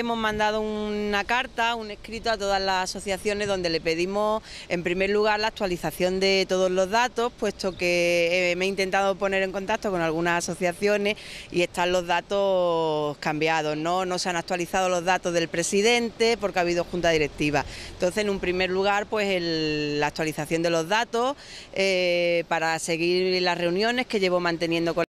Hemos mandado una carta, un escrito a todas las asociaciones donde le pedimos, en primer lugar, la actualización de todos los datos, puesto que eh, me he intentado poner en contacto con algunas asociaciones y están los datos cambiados, ¿no? No se han actualizado los datos del presidente porque ha habido junta directiva. Entonces, en un primer lugar, pues la actualización de los datos eh, para seguir las reuniones que llevo manteniendo con